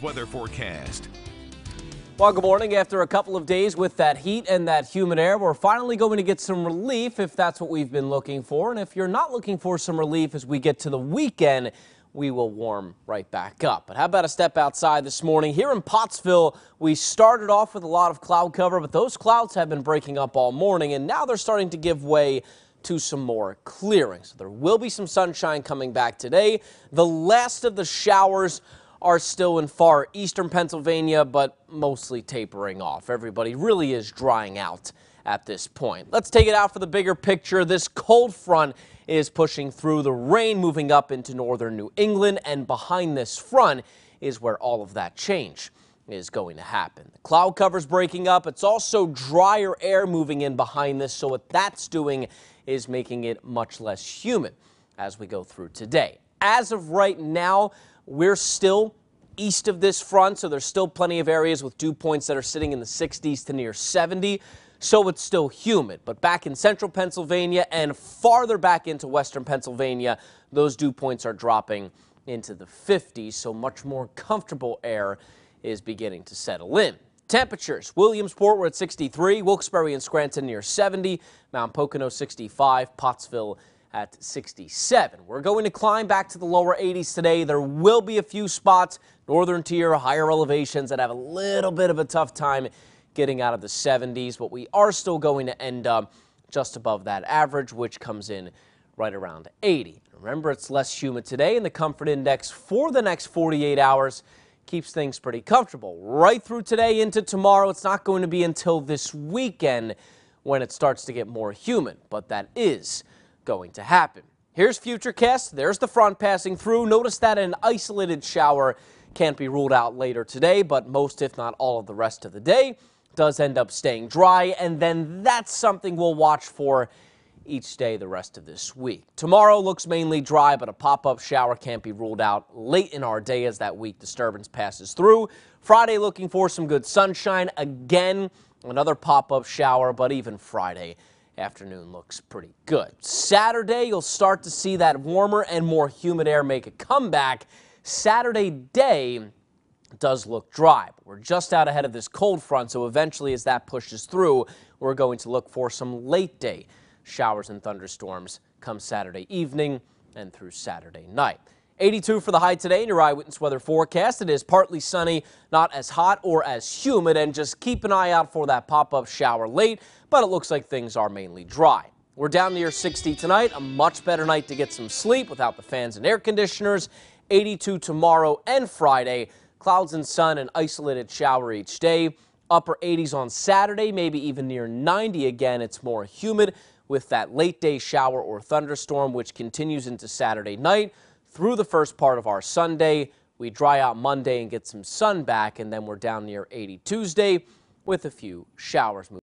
weather forecast. Well, good morning. After a couple of days with that heat and that humid air, we're finally going to get some relief if that's what we've been looking for. And if you're not looking for some relief as we get to the weekend, we will warm right back up. But how about a step outside this morning? Here in Pottsville, we started off with a lot of cloud cover, but those clouds have been breaking up all morning, and now they're starting to give way to some more clearing. So there will be some sunshine coming back today. The last of the showers are still in far eastern Pennsylvania, but mostly tapering off. Everybody really is drying out at this point. Let's take it out for the bigger picture. This cold front is pushing through the rain, moving up into northern New England, and behind this front is where all of that change is going to happen. The cloud cover's breaking up. It's also drier air moving in behind this, so what that's doing is making it much less humid as we go through today. As of right now, we're still east of this front, so there's still plenty of areas with dew points that are sitting in the 60s to near 70. So it's still humid, but back in central Pennsylvania and farther back into western Pennsylvania, those dew points are dropping into the 50s, so much more comfortable air is beginning to settle in. Temperatures, Williamsport, we're at 63, Wilkes-Barre and Scranton near 70, Mount Pocono 65, Pottsville at 67. We're going to climb back to the lower 80s today. There will be a few spots, northern tier, higher elevations that have a little bit of a tough time getting out of the 70s, but we are still going to end up just above that average, which comes in right around 80. Remember, it's less humid today, and the comfort index for the next 48 hours keeps things pretty comfortable. Right through today into tomorrow, it's not going to be until this weekend when it starts to get more humid, but that is going to happen. Here's Futurecast. There's the front passing through. Notice that an isolated shower can't be ruled out later today, but most, if not all of the rest of the day, does end up staying dry. And then that's something we'll watch for each day the rest of this week. Tomorrow looks mainly dry, but a pop-up shower can't be ruled out late in our day as that weak disturbance passes through. Friday looking for some good sunshine. Again, another pop-up shower, but even Friday Afternoon looks pretty good. Saturday, you'll start to see that warmer and more humid air make a comeback. Saturday day does look dry. But we're just out ahead of this cold front, so eventually as that pushes through, we're going to look for some late day showers and thunderstorms come Saturday evening and through Saturday night. 82 for the high today in your eyewitness weather forecast. It is partly sunny, not as hot or as humid, and just keep an eye out for that pop-up shower late, but it looks like things are mainly dry. We're down near 60 tonight, a much better night to get some sleep without the fans and air conditioners. 82 tomorrow and Friday, clouds and sun and isolated shower each day. Upper 80s on Saturday, maybe even near 90 again. It's more humid with that late day shower or thunderstorm, which continues into Saturday night through the first part of our Sunday. We dry out Monday and get some sun back, and then we're down near 80 Tuesday with a few showers.